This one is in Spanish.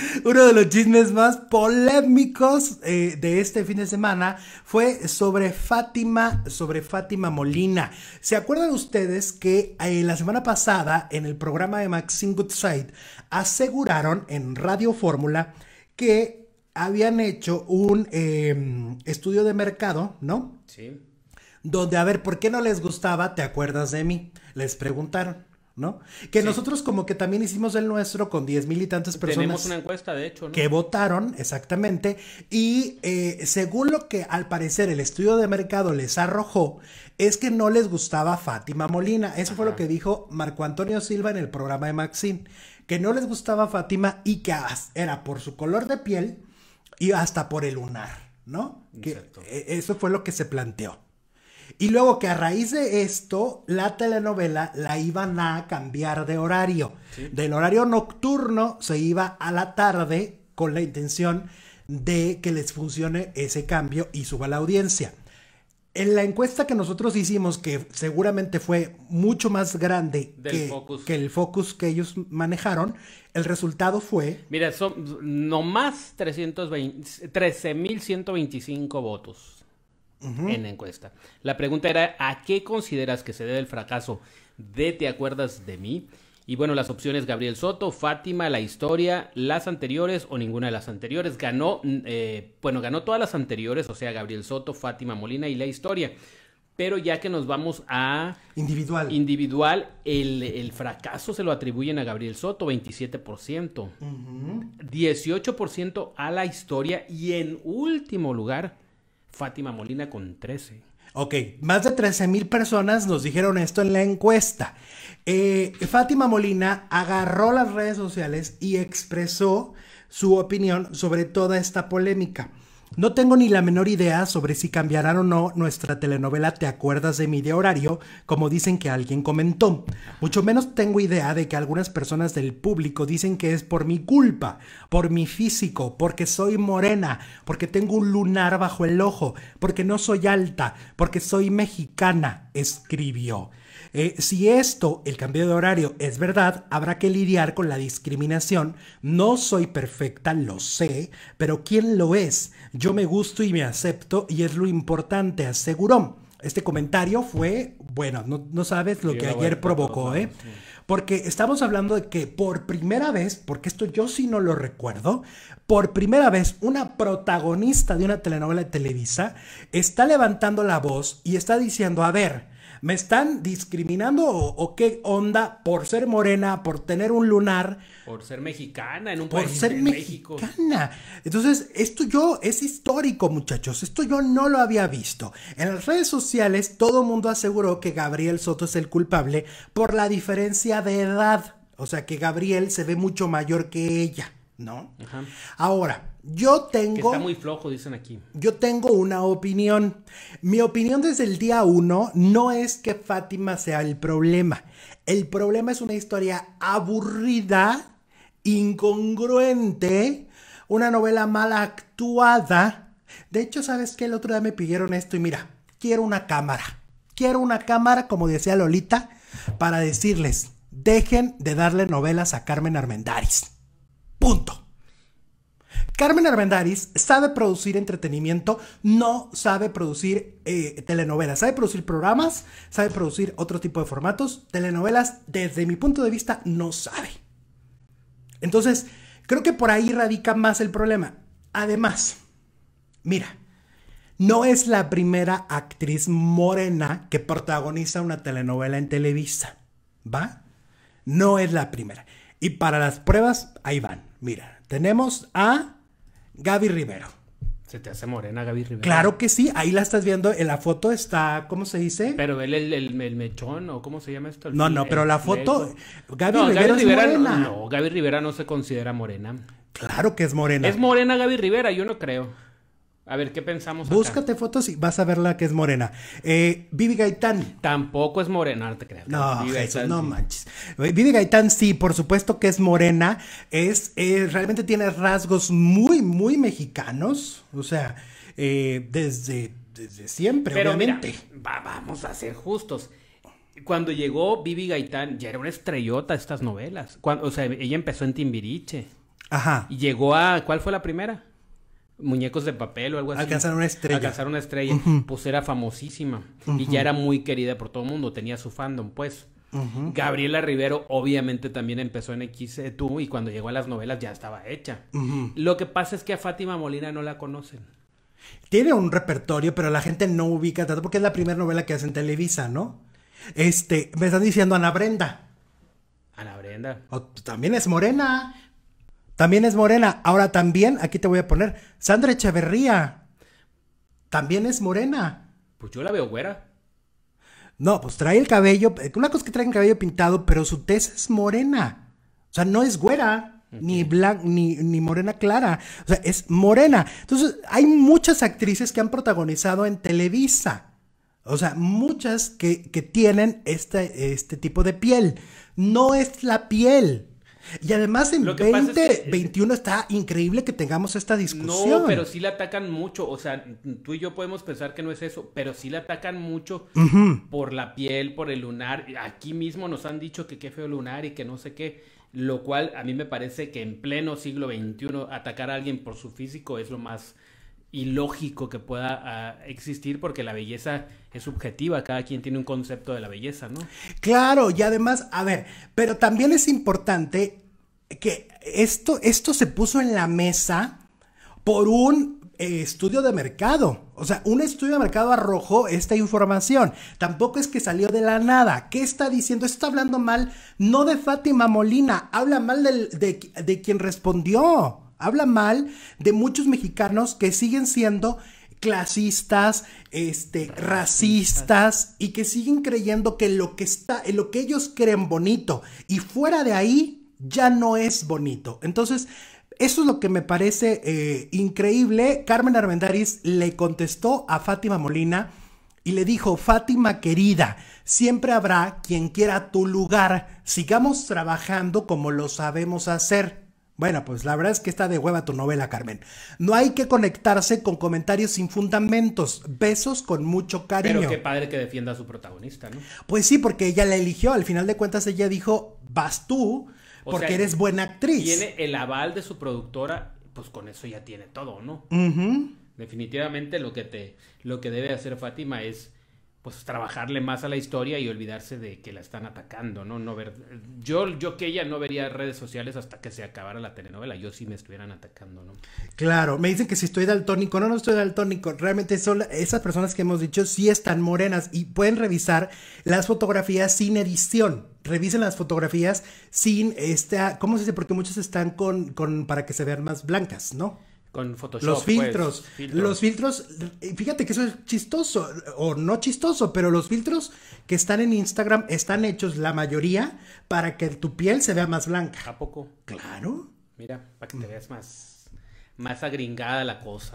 Uno de los chismes más polémicos eh, de este fin de semana fue sobre Fátima, sobre Fátima Molina. ¿Se acuerdan ustedes que eh, la semana pasada en el programa de Maxine Goodside aseguraron en Radio Fórmula que habían hecho un em, estudio de mercado, ¿no? Sí. Donde, a ver, ¿por qué no les gustaba? ¿Te acuerdas de mí? Les preguntaron. ¿no? Que nosotros como que también hicimos el nuestro con diez mil y tantas personas. una encuesta, de hecho, Que votaron, exactamente. Y eh, según lo que al parecer el estudio de mercado les arrojó, es que no les gustaba Fátima Molina. Eso fue lo que dijo Marco Antonio Silva en el programa de Maxine. Que no les gustaba Fátima y que era por su color de piel y hasta por el lunar, ¿no? Que, e-, eso fue lo que se planteó. Y luego que a raíz de esto, la telenovela la iban a cambiar de horario. Del horario nocturno se iba a la tarde con la intención de que les funcione ese cambio y suba la audiencia. En la encuesta que nosotros hicimos, que seguramente fue mucho más grande que, que, el focus que ellos manejaron, el resultado fue... Mira, son nomás 13.125 votos en encuesta. La pregunta era, ¿a qué consideras que se debe el fracaso de Te acuerdas de mí? Y bueno, las opciones Gabriel Soto, Fátima, La Historia, las anteriores o ninguna de las anteriores. Ganó, mm, eh, bueno, ganó todas las anteriores, o sea, Gabriel Soto, Fátima Molina y La Historia. Pero ya que nos vamos a... Individual. Individual, el, fracaso se lo atribuyen a Gabriel Soto, 27%. 18% a La Historia y en último lugar Fátima Molina con 13. Ok, más de 13 mil personas nos dijeron esto en la encuesta. Eh, Fátima Molina agarró las redes sociales y expresó su opinión sobre toda esta polémica. No tengo ni la menor idea sobre si cambiarán o no nuestra telenovela Te acuerdas de mi de horario, como dicen que alguien comentó. Mucho menos tengo idea de que algunas personas del público dicen que es por mi culpa, por mi físico, porque soy morena, porque tengo un lunar bajo el ojo, porque no soy alta, porque soy mexicana escribió. Eh, si esto, el cambio de horario, es verdad, habrá que lidiar con la discriminación. No soy perfecta, lo sé, pero ¿quién lo es? Yo me gusto y me acepto y es lo importante, aseguró. Este comentario fue, bueno, no, sabes lo que ayer provocó, ¿eh? porque estamos hablando de que por primera vez, porque esto yo sí no lo recuerdo, por primera vez una protagonista de una telenovela de Televisa está levantando la voz y está diciendo, a ver, ¿Me están discriminando o, qué onda por ser morena, por tener un lunar? Por ser mexicana en un por país ser de México. mexicana. Entonces, esto yo es histórico, muchachos. Esto yo no lo había visto. En las redes sociales todo mundo aseguró que Gabriel Soto es el culpable por la diferencia de edad. O sea, que Gabriel se ve mucho mayor que ella, ¿no? Ajá. Ahora, yo tengo. está muy flojo, dicen aquí. Yo tengo una opinión. Mi opinión desde el día uno no es que Fátima sea el problema. El problema es una historia aburrida, incongruente, una novela mal actuada. De hecho, ¿sabes qué? El otro día me pidieron esto y mira, quiero una cámara. Quiero una cámara, como decía Lolita, para decirles: dejen de darle novelas a Carmen Armendariz. Punto. Carmen Armendariz sabe producir entretenimiento, no sabe producir eh, telenovelas, sabe producir programas, sabe producir otro tipo de formatos, telenovelas desde mi punto de vista no sabe. Entonces, creo que por ahí radica más el problema. Además, mira, no es la primera actriz morena que protagoniza una telenovela en Televisa, ¿va? No es la primera. Y para las pruebas, ahí van. Mira, tenemos a Gaby Rivero. Se te hace morena Gaby Rivera. Claro que sí, ahí la estás viendo, en la foto está, ¿cómo se dice? Pero él, el, el, el mechón o cómo se llama esto. no, no, pero la foto, Gaby Rivera, no, Gaby Rivera no se considera morena. Claro que es morena. Es morena Gaby Rivera, yo no creo. A ver, ¿qué pensamos? Acá? Búscate fotos y vas a ver la que es morena. Eh, Vivi Gaitán. Tampoco es morena, no te creas. No, no sí. manches. Vivi Gaitán sí, por supuesto que es morena. Es, eh, realmente tiene rasgos muy, muy mexicanos. O sea, eh, desde, desde siempre, Pero vamos a ser justos. Cuando llegó Vivi Gaitán, ya era una estrellota estas novelas. o sea, ella empezó en Timbiriche. Ajá. Y llegó a. ¿Cuál fue la primera? muñecos de papel o algo así. Alcanzar una estrella. Alcanzar una estrella. Pues era famosísima. Y ya era muy querida por todo el mundo. Tenía su fandom, pues. Gabriela Rivero obviamente también empezó en e tu y cuando llegó a las novelas ya estaba hecha. Lo que pasa es que a Fátima Molina no la conocen. Tiene un repertorio, pero la gente no ubica tanto porque es la primera novela que hace en Televisa, ¿no? Este, me están diciendo Ana Brenda. Ana Brenda. también es morena. También es morena. Ahora también, aquí te voy a poner, Sandra Echeverría. También es morena. Pues yo la veo güera. No, pues trae el cabello. Eh, una cosa es que trae el cabello pintado, pero su tez es morena. O sea, no es güera, ni, ni, morena clara. O sea, es morena. Entonces, hay muchas actrices que han protagonizado en Televisa. O sea, muchas que, tienen este, este tipo de piel. No es la piel, y además en 2021 eh, veintiuno está increíble que tengamos esta discusión. No, pero sí le atacan mucho. O sea, tú y yo podemos pensar que no es eso, pero sí le atacan mucho por la piel, por el lunar. Aquí mismo nos han dicho que qué feo lunar y que no sé qué. Lo cual a mí me parece que en pleno siglo XXI atacar a alguien por su físico es lo más lógico que pueda ah, existir porque la belleza es subjetiva, cada quien tiene un concepto de la belleza, ¿no? Claro, y además, a ver, pero también es importante que esto, esto se puso en la mesa por un eh, estudio de mercado. O sea, un estudio de mercado arrojó esta información. Tampoco es que salió de la nada. ¿Qué está diciendo? Está hablando mal no de Fátima Molina, habla mal de, de quien respondió. Habla mal de muchos mexicanos que siguen siendo clasistas, este, racistas. y que siguen creyendo que lo que está, lo que ellos creen bonito y fuera de ahí ya no es bonito. Entonces, eso es lo que me parece eh, increíble. Carmen Armendariz le contestó a Fátima Molina y le dijo, Fátima querida, siempre habrá quien quiera tu lugar. Sigamos trabajando como lo sabemos hacer. Bueno, pues la verdad es que está de hueva tu novela, Carmen. No hay que conectarse con comentarios sin fundamentos. Besos con mucho cariño. Pero qué padre que defienda a su protagonista, ¿no? Pues sí, porque ella la eligió. Al final de cuentas, ella dijo, vas tú, porque eres buena actriz. Tiene el aval de su productora, pues con eso ya tiene todo, ¿no? Definitivamente lo que te, lo que debe hacer Fátima es pues trabajarle más a la historia y olvidarse de que la están atacando, ¿no? no ver, yo, yo que ella no vería redes sociales hasta que se acabara la telenovela, yo sí me estuvieran atacando, ¿no? Claro, me dicen que si estoy daltónico, no, no estoy daltónico, realmente son esas personas que hemos dicho sí están morenas y pueden revisar las fotografías sin edición, revisen las fotografías sin esta, ¿cómo se dice? Porque muchas están con, con para que se vean más blancas, ¿no? con Photoshop. Los pues, filtros, filtros, Los filtros. Eh, fíjate que eso es chistoso, o no chistoso, pero los filtros que están en Instagram están hechos la mayoría para que tu piel se vea más blanca. ¿A poco? Claro. Mira, para que te veas más, más agringada la cosa.